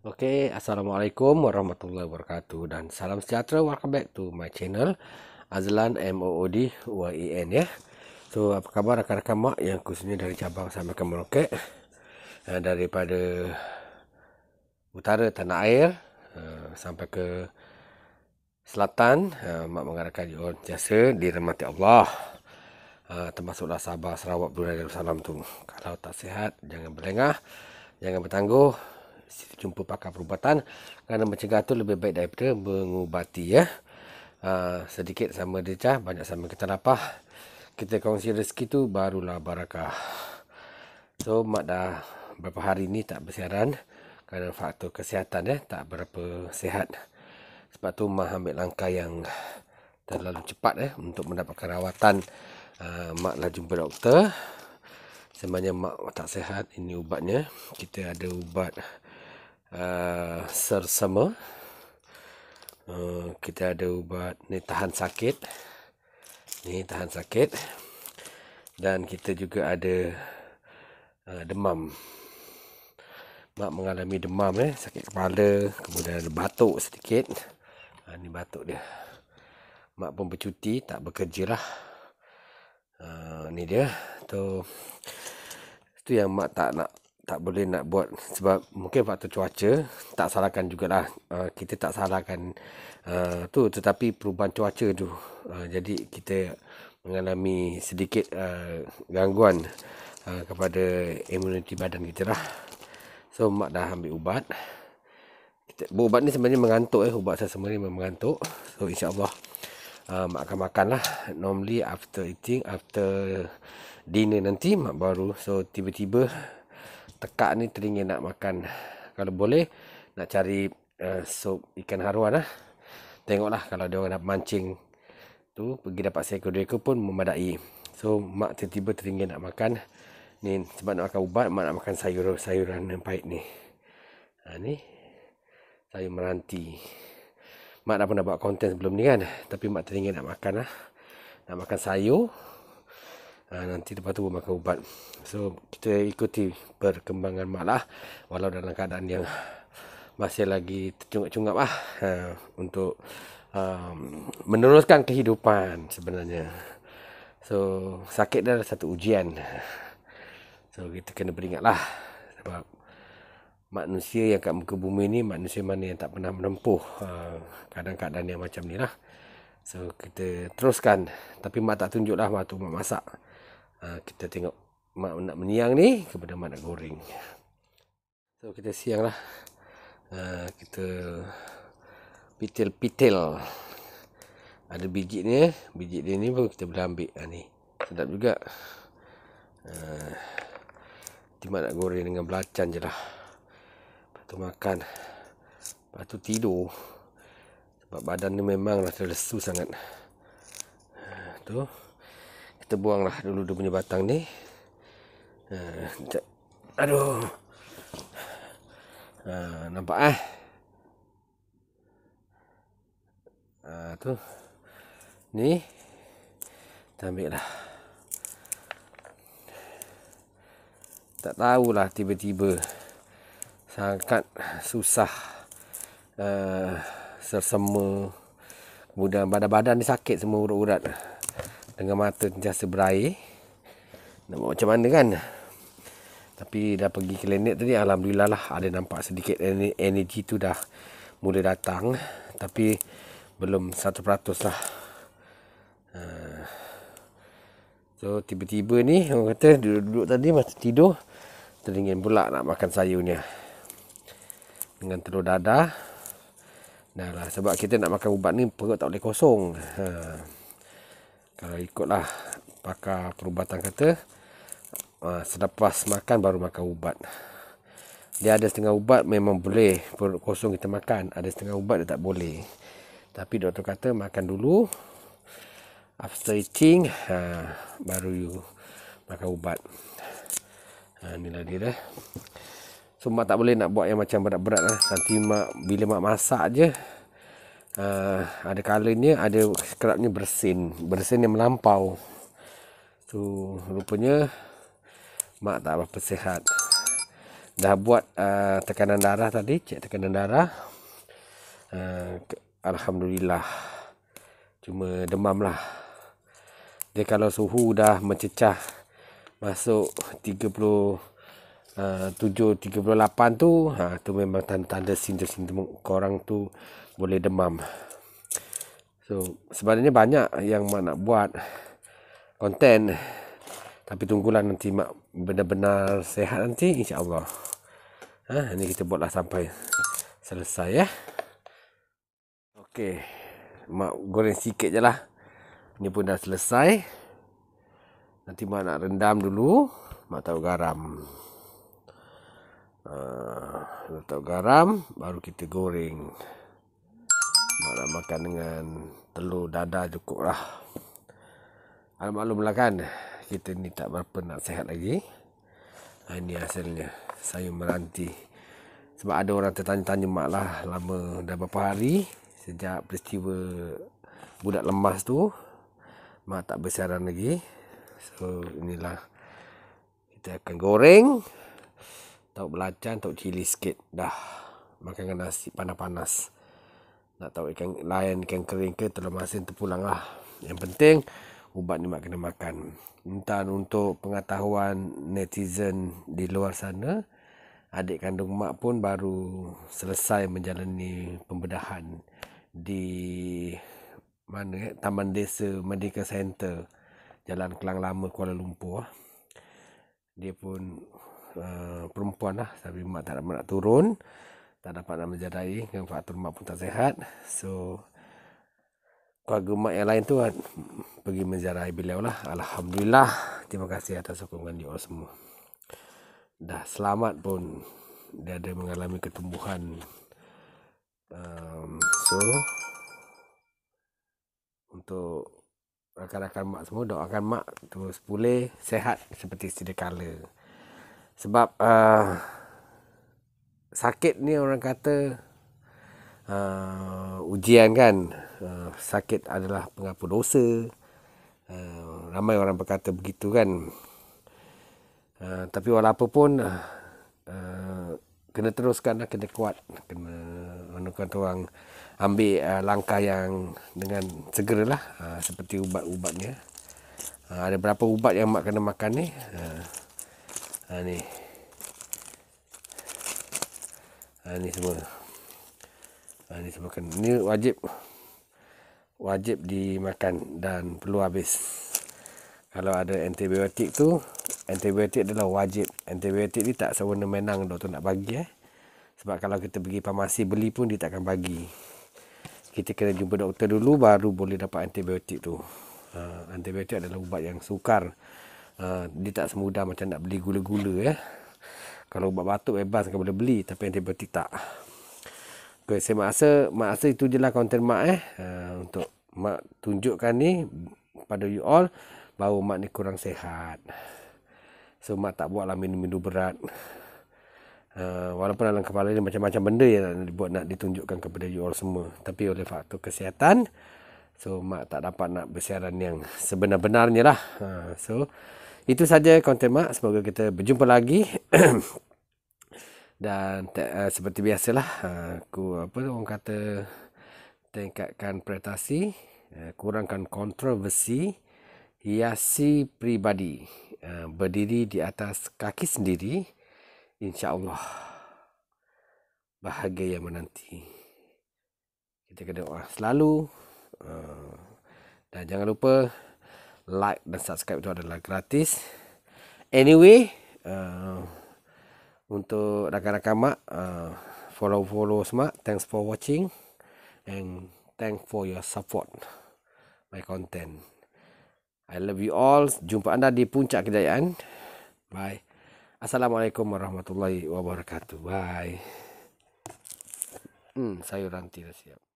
Oke, okay, Assalamualaikum warahmatullahi wabarakatuh dan salam sejahtera. Welcome back to my channel Azlan MOOD YEN ya. So, apa khabar rakan-rakan mak yang khususnya dari cabang sampai ke Merauke eh, daripada utara tanah air eh, sampai ke selatan eh, mak mengarahkan di orang jasa di dirahmati Allah. termasuklah Sabah, Sarawak, Brunei salam tu. Kalau tak sihat, jangan berlengah, jangan bertangguh jumpa pakar perubatan kerana mencegah tu lebih baik daripada mengubati ya. Ha, sedikit sama dicah, banyak sama kita lapah. Kita kongsi rezeki tu barulah barakah. So mak dah beberapa hari ni tak bersiaran kerana faktor kesihatan ya tak berapa sihat. Sebab tu mak ambil langkah yang terlalu cepat ya untuk mendapatkan rawatan. Ha, mak lah jumpa doktor. Sebenarnya mak tak sihat ini ubatnya. Kita ada ubat uh, sersama. Uh, kita ada ubat ni tahan sakit. Ni tahan sakit. Dan kita juga ada uh, demam. Mak mengalami demam eh. Sakit kepala. Kemudian ada batuk sedikit. Uh, ni batuk dia. Mak pun bercuti. Tak bekerja lah. Uh, ni dia. Tu, tu yang mak tak nak tak boleh nak buat sebab mungkin faktor cuaca tak salahkan jugalah uh, kita tak salahkan uh, tu tetapi perubahan cuaca tu uh, jadi kita mengalami sedikit uh, gangguan uh, kepada imuniti badan kita lah so mak dah ambil ubat kita, ubat ni sebenarnya mengantuk eh ubat saya sebenarnya memang mengantuk so insyaAllah uh, mak akan makan lah normally after eating after dinner nanti mak baru so tiba-tiba tekak ni teringin nak makan kalau boleh nak cari uh, sup ikan haruan lah. Tengoklah kalau dia nak mancing tu pergi dapat seekor dua pun memadai. So mak tiba-tiba teringin nak makan ni sebab nak makan ubat mak nak makan sayur sayuran yang pahit ni. Ha, ni sayur meranti. Mak dah pernah buat konten sebelum ni kan tapi mak teringin nak makan lah. Nak makan sayur uh, nanti lepas tu makan ubat so kita ikuti perkembangan mak lah walau dalam keadaan yang masih lagi tercungap-cungap lah uh, untuk um, meneruskan kehidupan sebenarnya so sakit adalah satu ujian so kita kena beringat lah sebab manusia yang kat muka bumi ni manusia mana yang tak pernah menempuh kadang-kadang ah, keadaan yang macam ni lah So kita teruskan Tapi mak tak tunjuk lah waktu mak masak Ah, kita tengok mak nak meniang ni kepada mak nak goreng. So kita siang lah. Ah, kita pitil-pitil. Ada biji ni. Biji dia ni pun kita boleh ambil. Ha, ni. Sedap juga. Nanti uh, nak goreng dengan belacan je lah. Lepas tu makan. Lepas tu tidur. Sebab badan ni memang rasa lesu sangat. tu. Tu kita buanglah dulu dia punya batang ni. Ha, aduh. Ha, nampak eh? ah. Ha, tu. Ni kita ambil lah. Tak tahulah tiba-tiba sangat susah uh, eh, sesema kemudian badan-badan ni sakit semua urat-urat. urat urat dengan mata sentiasa berair nak buat macam mana kan tapi dah pergi klinik tadi Alhamdulillah lah ada nampak sedikit energi tu dah mula datang tapi belum 100% lah ah. so tiba-tiba ni orang kata duduk-duduk tadi masa tidur teringin pula nak makan sayurnya dengan telur dadah Nah lah sebab kita nak makan ubat ni perut tak boleh kosong haa ah kalau ah, ikutlah pakar perubatan kata ha, selepas makan baru makan ubat dia ada setengah ubat memang boleh perut kosong kita makan ada setengah ubat dia tak boleh tapi doktor kata makan dulu after eating ah, baru you makan ubat ha, inilah dia dah so mak tak boleh nak buat yang macam berat-berat lah nanti mak bila mak masak je Eh, ada kalanya ada kerapnya bersin bersin yang melampau tu rupanya mak tak apa sihat dah buat uh, tekanan darah tadi cek tekanan darah uh, alhamdulillah cuma demam lah dia kalau suhu dah mencecah masuk 37, 38 tu ha tu memang tanda-tanda sindrom-sindrom korang tu boleh demam. So sebenarnya banyak yang mak nak buat konten tapi tunggulah nanti mak benar-benar sehat nanti insya-Allah. Ha ini kita buatlah sampai selesai ya. Okey. Mak goreng sikit jelah. Ini pun dah selesai. Nanti mak nak rendam dulu mak tahu garam. Ah, uh, letak garam baru kita goreng. Nak, makan dengan telur dadar cukup lah. Maklumlah kan, kita ni tak berapa nak sehat lagi. Ha, ini hasilnya, saya meranti. Sebab ada orang tertanya-tanya mak lah, lama dah berapa hari. Sejak peristiwa budak lemas tu, mak tak bersiaran lagi. So, inilah kita akan goreng. Tau belacan, tau cili sikit. Dah, makan dengan nasi panas-panas nak tahu ikan lain ikan kering ke telur masin terpulang lah yang penting ubat ni mak kena makan Entah untuk pengetahuan netizen di luar sana adik kandung mak pun baru selesai menjalani pembedahan di mana eh? Taman Desa Medical Center Jalan Kelang Lama Kuala Lumpur dia pun uh, perempuan lah tapi mak tak nak turun tak dapat nama menjadai kan faktor mak pun tak sehat so keluarga mak yang lain tu ah, pergi menjarai beliau lah Alhamdulillah terima kasih atas sokongan dia semua dah selamat pun dia ada mengalami ketumbuhan um, so untuk rakan-rakan mak semua doakan mak terus pulih sehat seperti sedia kala sebab uh, sakit ni orang kata uh, ujian kan uh, sakit adalah pengapa dosa uh, ramai orang berkata begitu kan uh, tapi walaupun uh, uh, kena teruskan lah, kena kuat kena menukar tuang ambil uh, langkah yang dengan segeralah uh, seperti ubat-ubatnya uh, ada berapa ubat yang mak kena makan ni uh, uh, ni ha, ni semua ha, ni semua kena ni wajib wajib dimakan dan perlu habis kalau ada antibiotik tu antibiotik adalah wajib antibiotik ni tak sewenang menang doktor nak bagi eh sebab kalau kita pergi farmasi beli pun dia takkan bagi kita kena jumpa doktor dulu baru boleh dapat antibiotik tu ha, antibiotik adalah ubat yang sukar ha, dia tak semudah macam nak beli gula-gula eh -gula, ya. Kalau ubat batuk bebas kan boleh beli tapi antibiotik tak. Okey, saya maksa masa itu jelah konten mak eh uh, untuk mak tunjukkan ni pada you all bahawa mak ni kurang sehat. So mak tak buatlah minum-minum berat. Uh, walaupun dalam kepala ni macam-macam benda yang nak dibuat nak ditunjukkan kepada you all semua tapi oleh faktor kesihatan so mak tak dapat nak bersiaran yang sebenar-benarnya lah uh, so itu saja konten mak. Semoga kita berjumpa lagi. Dan uh, seperti biasalah. Aku apa orang kata. Tingkatkan prestasi. Uh, kurangkan kontroversi. Hiasi pribadi. Uh, berdiri di atas kaki sendiri. InsyaAllah. Bahagia yang menanti. Kita kena doa selalu. Uh, dan jangan lupa like dan subscribe itu adalah gratis. Anyway, uh, untuk rakan-rakan mak, uh, follow-follow semua. Thanks for watching and thank for your support my content. I love you all. Jumpa anda di puncak kejayaan. Bye. Assalamualaikum warahmatullahi wabarakatuh. Bye. Hmm, sayuran tidak siap.